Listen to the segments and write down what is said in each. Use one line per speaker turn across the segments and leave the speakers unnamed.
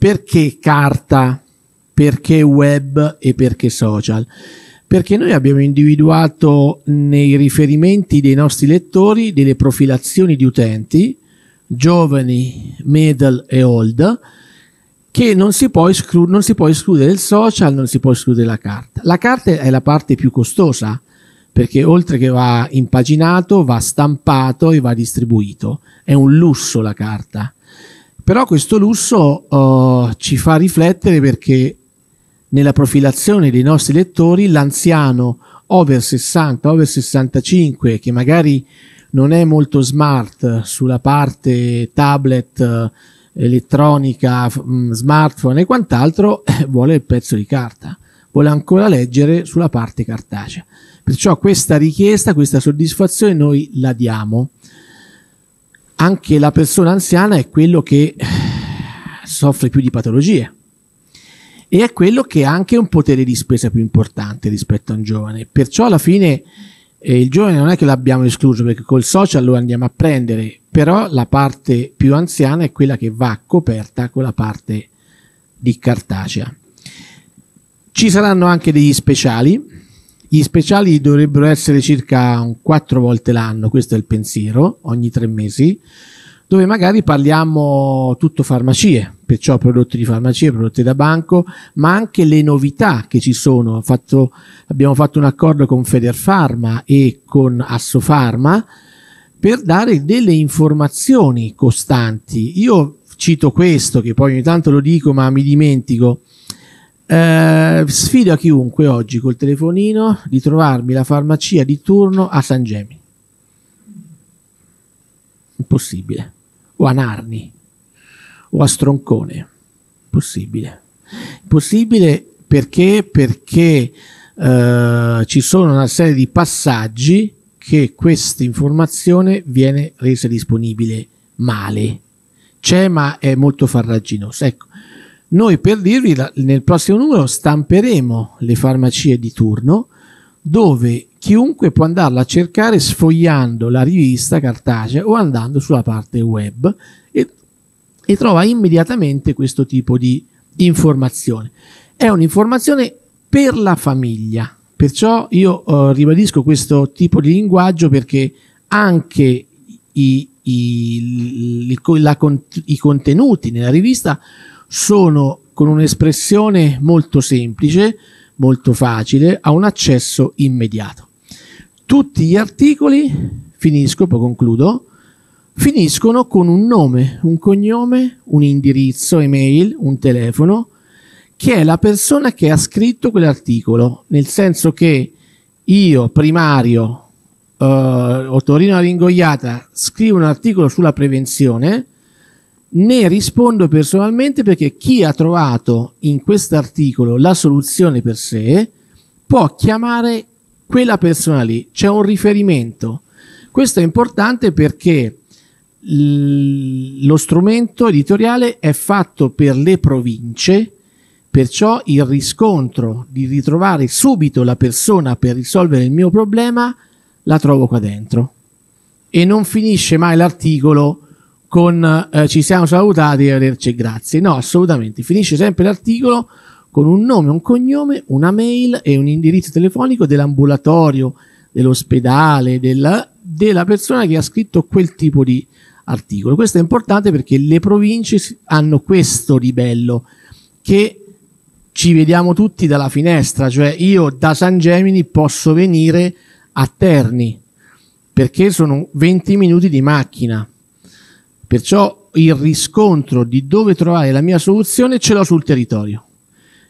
Perché carta? Perché web e perché social? Perché noi abbiamo individuato nei riferimenti dei nostri lettori delle profilazioni di utenti, giovani, middle e old, che non si, esclu- non si, può escludere il social, non si può escludere la carta. La carta è la parte più costosa perché oltre che va impaginato, va stampato e va distribuito. È un lusso la carta. Però questo lusso uh, ci fa riflettere perché nella profilazione dei nostri lettori l'anziano over 60, over 65 che magari non è molto smart sulla parte tablet, eh, elettronica, mm, smartphone e quant'altro, eh, vuole il pezzo di carta, vuole ancora leggere sulla parte cartacea. Perciò questa richiesta, questa soddisfazione noi la diamo anche la persona anziana è quello che eh, soffre più di patologie e è quello che ha anche un potere di spesa più importante rispetto a un giovane. Perciò alla fine eh, il giovane non è che l'abbiamo escluso perché col social lo andiamo a prendere, però la parte più anziana è quella che va coperta con la parte di cartacea. Ci saranno anche degli speciali gli speciali dovrebbero essere circa quattro volte l'anno, questo è il pensiero, ogni tre mesi, dove magari parliamo tutto farmacie, perciò prodotti di farmacie, prodotti da banco, ma anche le novità che ci sono. Fatto, abbiamo fatto un accordo con Federpharma e con Assofarma per dare delle informazioni costanti. Io cito questo, che poi ogni tanto lo dico ma mi dimentico. Eh, sfido a chiunque oggi col telefonino di trovarmi la farmacia di turno a San Gemi. Impossibile. O a Narni. O a Stroncone. Impossibile. Impossibile perché? Perché eh, ci sono una serie di passaggi che questa informazione viene resa disponibile male. C'è ma è molto farraginosa. Ecco, noi per dirvi, nel prossimo numero stamperemo le farmacie di turno dove chiunque può andarla a cercare sfogliando la rivista cartacea o andando sulla parte web e, e trova immediatamente questo tipo di informazione. È un'informazione per la famiglia, perciò io eh, ribadisco questo tipo di linguaggio perché anche i, i, il, la, i contenuti nella rivista sono con un'espressione molto semplice, molto facile, a un accesso immediato. Tutti gli articoli, finisco, poi concludo, finiscono con un nome, un cognome, un indirizzo, email, un telefono, che è la persona che ha scritto quell'articolo, nel senso che io, primario, eh, o Torino Ringoiata, scrivo un articolo sulla prevenzione, ne rispondo personalmente perché chi ha trovato in quest'articolo la soluzione per sé può chiamare quella persona lì, c'è un riferimento. Questo è importante perché lo strumento editoriale è fatto per le province, perciò il riscontro di ritrovare subito la persona per risolvere il mio problema la trovo qua dentro. E non finisce mai l'articolo con eh, ci siamo salutati e averci grazie. No, assolutamente. Finisce sempre l'articolo con un nome, un cognome, una mail e un indirizzo telefonico dell'ambulatorio, dell'ospedale, della, della persona che ha scritto quel tipo di articolo. Questo è importante perché le province hanno questo ribello che ci vediamo tutti dalla finestra, cioè io da San Gemini posso venire a Terni perché sono 20 minuti di macchina Perciò il riscontro di dove trovare la mia soluzione ce l'ho sul territorio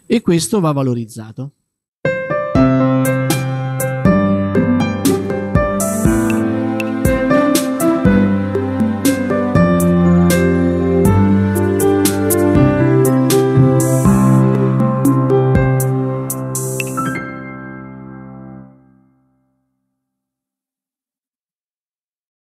e questo va valorizzato.